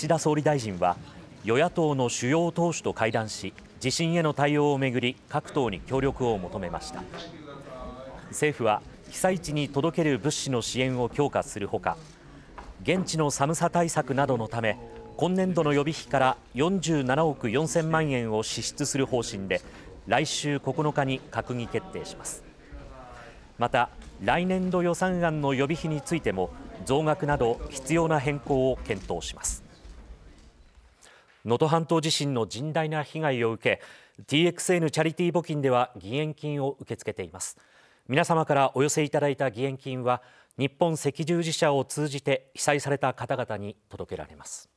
岸田総理大臣は与野党の主要党首と会談し地震への対応をめぐり各党に協力を求めました政府は被災地に届ける物資の支援を強化するほか現地の寒さ対策などのため今年度の予備費から47億4000万円を支出する方針で来週9日に閣議決定しますまた来年度予算案の予備費についても増額など必要な変更を検討します能登半島地震の甚大な被害を受け TXN チャリティー募金では義援金を受け付けています皆様からお寄せいただいた義援金は日本赤十字社を通じて被災された方々に届けられます